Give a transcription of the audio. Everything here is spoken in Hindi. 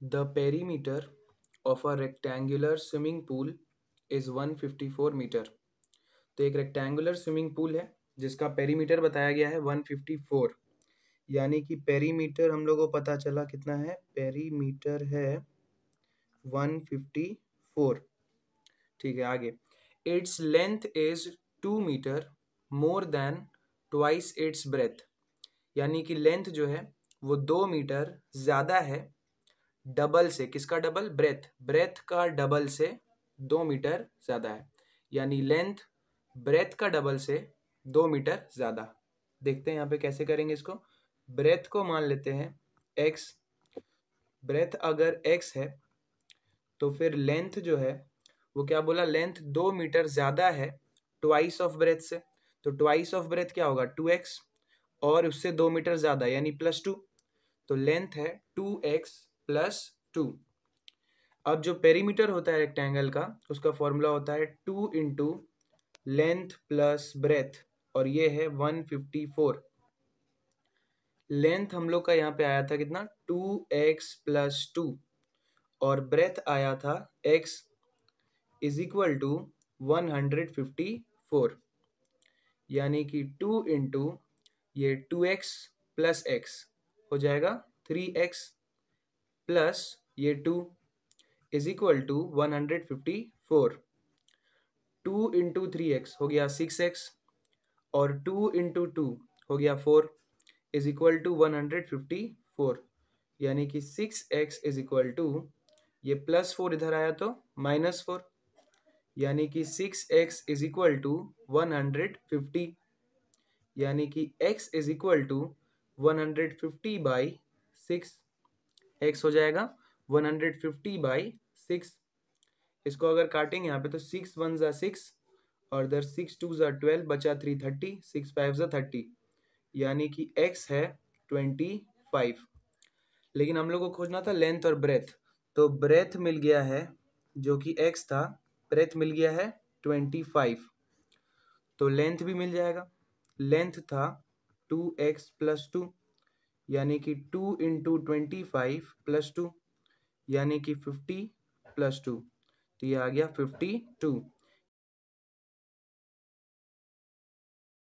The perimeter of a rectangular swimming pool is 154 metre तो एक रेक्टेंगुलर स्विमिंग पूल है जिसका पेरीमीटर बताया गया है 154 यानी कि पेरीमीटर हम लोगों को पता चला कितना है पेरीमीटर है 154 ठीक है आगे its length is two metre more than twice its breadth यानी कि लेंथ जो है वो दो मीटर ज़्यादा है डबल से किसका डबल ब्रेथ ब्रेथ का डबल से दो मीटर ज़्यादा है यानी लेंथ ब्रेथ का डबल से दो मीटर ज़्यादा देखते हैं यहाँ पे कैसे करेंगे इसको ब्रेथ को मान लेते हैं एक्स ब्रेथ अगर एक्स है तो फिर लेंथ जो है वो क्या बोला लेंथ दो मीटर ज़्यादा है ट्वाइस ऑफ ब्रेथ से तो ट्वाइस ऑफ ब्रेथ क्या होगा टू एक्स और उससे दो मीटर ज़्यादा यानी प्लस टू तो लेंथ है टू एक्स प्लस टू अब जो पेरीमीटर होता है रेक्टेंगल का उसका फॉर्मूला होता है two into length plus breadth और ये है वन फिफ्टी फोर लेंथ हम लोग का यहाँ पे आया था कितना टू एक्स प्लस टू और ब्रेथ आया था x is equal to one hundred fifty four यानी कि टू इंटू ये टू एक्स प्लस एक्स हो जाएगा थ्री एक्स प्लस ये two is equal to one hundred fifty four two into three x हो गया सिक्स एक्स और टू इंटू टू हो गया four is equal to one hundred fifty four यानी कि six x is equal to ये प्लस फोर इधर आया तो माइनस फोर यानी कि six x is equal to one hundred fifty यानी कि x is equal to one hundred fifty by six x हो जाएगा one hundred fifty by six इसको अगर काटेंगे यहाँ पे तो सिक्स वन ज़ा सिक्स और इधर सिक्स टू ज़ा ट्वेल्व बचा थ्री थर्टी सिक्स फाइव ज़ा थर्टी यानी कि एक्स है ट्वेंटी फाइव लेकिन हम लोग को खोजना था लेंथ और ब्रेथ तो ब्रेथ मिल गया है जो कि एक्स था ब्रेथ मिल गया है ट्वेंटी फाइव तो लेंथ भी मिल जाएगा लेंथ था टू एक्स प्लस टू यानी कि two into twenty five plus two यानी कि फिफ्टी प्लस टू तो ये आ गया फिफ्टी टू